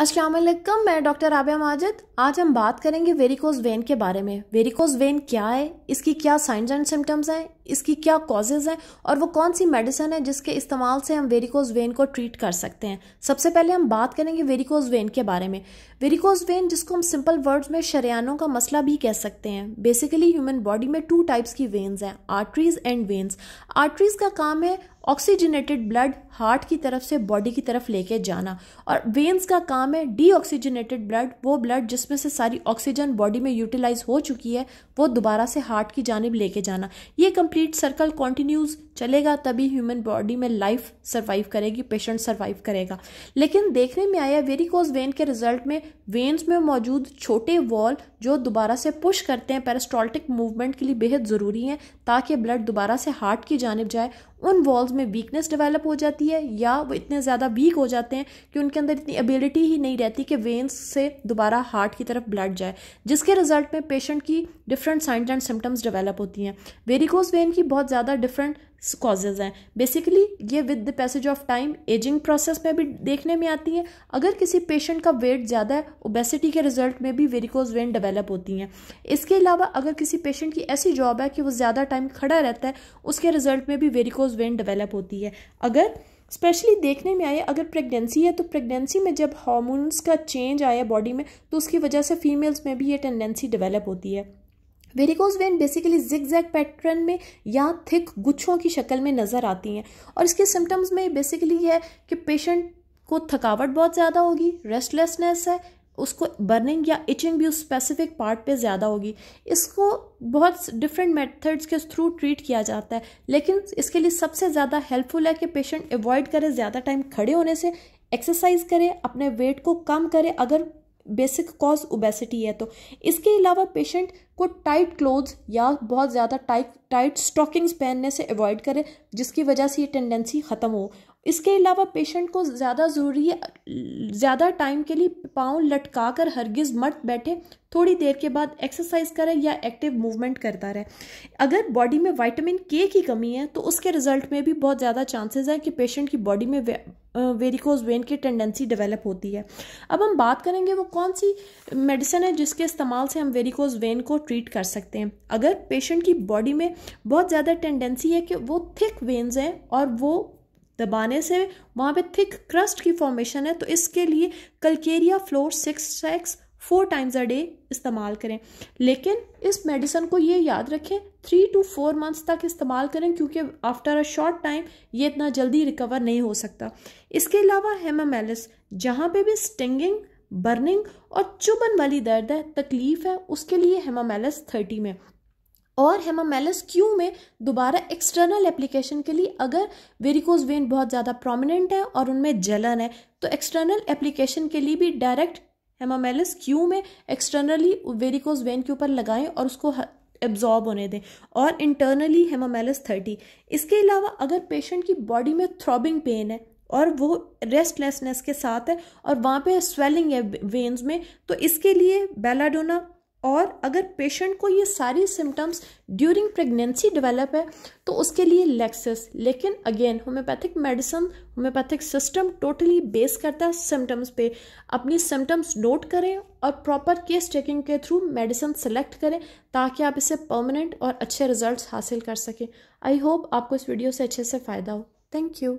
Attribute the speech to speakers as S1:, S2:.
S1: अस्सलाम मैं डॉक्टर राबिया माजिद आज हम बात करेंगे वेरिकोज वेन के बारे में वेरिकोज वेन क्या है इसकी क्या साइंस एंड सिम्टम्स हैं इसकी क्या कॉजेज हैं और वो कौन सी मेडिसिन है जिसके इस्तेमाल से हम वेरिकोज वेन को ट्रीट कर सकते हैं सबसे पहले हम बात करेंगे वेरिकोज वेन के बारे में वेरिकोज वेन जिसको हम सिंपल वर्ड्स में शरियानों का मसला भी कह सकते हैं बेसिकली ह्यूमन बॉडी में टू टाइप्स की वेन्स हैं आर्टरीज एंड वेन्स आर्टरीज का काम है ऑक्सीजनेटेड ब्लड हार्ट की तरफ से बॉडी की तरफ लेके जाना और वेन्स का काम है डीऑक्सीजनेटेड ब्लड वो ब्लड जिसमें से सारी ऑक्सीजन बॉडी में यूटिलाइज हो चुकी है वो दोबारा से हार्ट की जानब लेके जाना ये कंप्लीट सर्कल कॉन्टिन्यूज चलेगा तभी ह्यूमन बॉडी में लाइफ सर्वाइव करेगी पेशेंट सर्वाइव करेगा लेकिन देखने में आया वेरिकोज वेन के रिजल्ट में वेन्स में मौजूद छोटे वॉल जो दोबारा से पुश करते हैं पेरास्टॉल्टिक मूवमेंट के लिए बेहद ज़रूरी हैं ताकि ब्लड दोबारा से हार्ट की जानब जाए उन वॉल्स में वीकनेस डेवलप हो जाती है या वो इतने ज़्यादा वीक हो जाते हैं कि उनके अंदर इतनी एबिलिटी ही नहीं रहती कि वेन्स से दोबारा हार्ट की तरफ ब्लड जाए जिसके रिजल्ट में पेशेंट की different science and symptoms develop होती हैं वेरिकोज वेन की बहुत ज़्यादा डिफरेंट कॉजेज हैं बेसिकली ये with the passage of time aging process में भी देखने में आती है अगर किसी पेशेंट का वेट ज़्यादा है ओबेसिटी के रिजल्ट में भी वेरिकोज वेन डेवलप होती हैं इसके अलावा अगर किसी पेशेंट की ऐसी जॉब है कि वो ज़्यादा टाइम खड़ा रहता है उसके रिजल्ट में भी वेरिकोज वेन डेवलप होती है अगर स्पेशली देखने में आए अगर प्रेगनेंसी है तो प्रेगनेंसी में जब हॉर्मोन्स का चेंज आया बॉडी में तो उसकी वजह से फीमेल्स में भी ये टेंडेंसी डेवलप होती है varicose vein basically zigzag pattern में या थिक गुच्छों की शक्ल में नज़र आती हैं और इसके सिम्टम्स में बेसिकली है कि पेशेंट को थकावट बहुत ज़्यादा होगी रेस्टलेसनेस है उसको बर्निंग या इचिंग भी उस स्पेसिफिक पार्ट पे ज़्यादा होगी इसको बहुत डिफरेंट मेथड्स के थ्रू ट्रीट किया जाता है लेकिन इसके लिए सबसे ज़्यादा हेल्पफुल है कि पेशेंट अवॉइड करे ज़्यादा टाइम खड़े होने से एक्सरसाइज करें अपने वेट को कम करे अगर बेसिक कॉज ओबेसिटी है तो इसके अलावा पेशेंट को टाइट क्लोथ्स या बहुत ज़्यादा टाइट टाइट स्टॉकिंग्स पहनने से अवॉइड करें जिसकी वजह से ये टेंडेंसी ख़त्म हो इसके अलावा पेशेंट को ज़्यादा ज़रूरी है ज़्यादा टाइम के लिए पाँव लटका कर हरगिज़ मर्द बैठे थोड़ी देर के बाद एक्सरसाइज करें या एक्टिव मूवमेंट करता रहे अगर बॉडी में विटामिन के की कमी है तो उसके रिजल्ट में भी बहुत ज़्यादा चांसेस हैं कि पेशेंट की बॉडी में वे, वेरिकोज वेन की टेंडेंसी डेवलप होती है अब हम बात करेंगे वो कौन सी मेडिसिन है जिसके इस्तेमाल से हम वेरिकोज वेन को ट्रीट कर सकते हैं अगर पेशेंट की बॉडी में बहुत ज़्यादा टेंडेंसी है कि वो थिक वेन्स हैं और वो दबाने से वहाँ पे थिक क्रस्ट की फॉर्मेशन है तो इसके लिए calcarea fluor six X four times a day इस्तेमाल करें लेकिन इस मेडिसन को ये याद रखें थ्री टू फोर मंथ्स तक इस्तेमाल करें क्योंकि आफ्टर अ शॉर्ट टाइम ये इतना जल्दी रिकवर नहीं हो सकता इसके अलावा हेमामेलिस जहाँ पे भी स्टिंगिंग बर्निंग और चुभन वाली दर्द है तकलीफ है उसके लिए हेमामेलस थर्टी में और हेमामेलस क्यू में दोबारा एक्सटर्नल एप्लीकेशन के लिए अगर वेरिकोज वेन बहुत ज़्यादा प्रोमिनेंट है और उनमें जलन है तो एक्सटर्नल एप्लीकेशन के लिए भी डायरेक्ट हेमामेलस क्यू में एक्सटर्नली वेरिकोज वेन के ऊपर लगाएं और उसको एब्जॉर्ब होने दें और इंटरनली हेमामेलस थर्टी इसके अलावा अगर पेशेंट की बॉडी में थ्रॉबिंग पेन है और वो रेस्टलेसनेस के साथ है और वहाँ पे स्वेलिंग है वेन्स में तो इसके लिए बेलाडोना और अगर पेशेंट को ये सारी सिम्टम्स ड्यूरिंग प्रेगनेंसी डेवलप है तो उसके लिए लेक्सिस लेकिन again homeopathic medicine homeopathic system totally base करता है सिम्टम्स पे अपनी सिम्टम्स नोट करें और प्रॉपर केस चेकिंग के थ्रू मेडिसिन सेलेक्ट करें ताकि आप इसे परमानेंट और अच्छे रिजल्ट्स हासिल कर सकें आई होप आपको इस वीडियो से अच्छे से फ़ायदा हो थैंक यू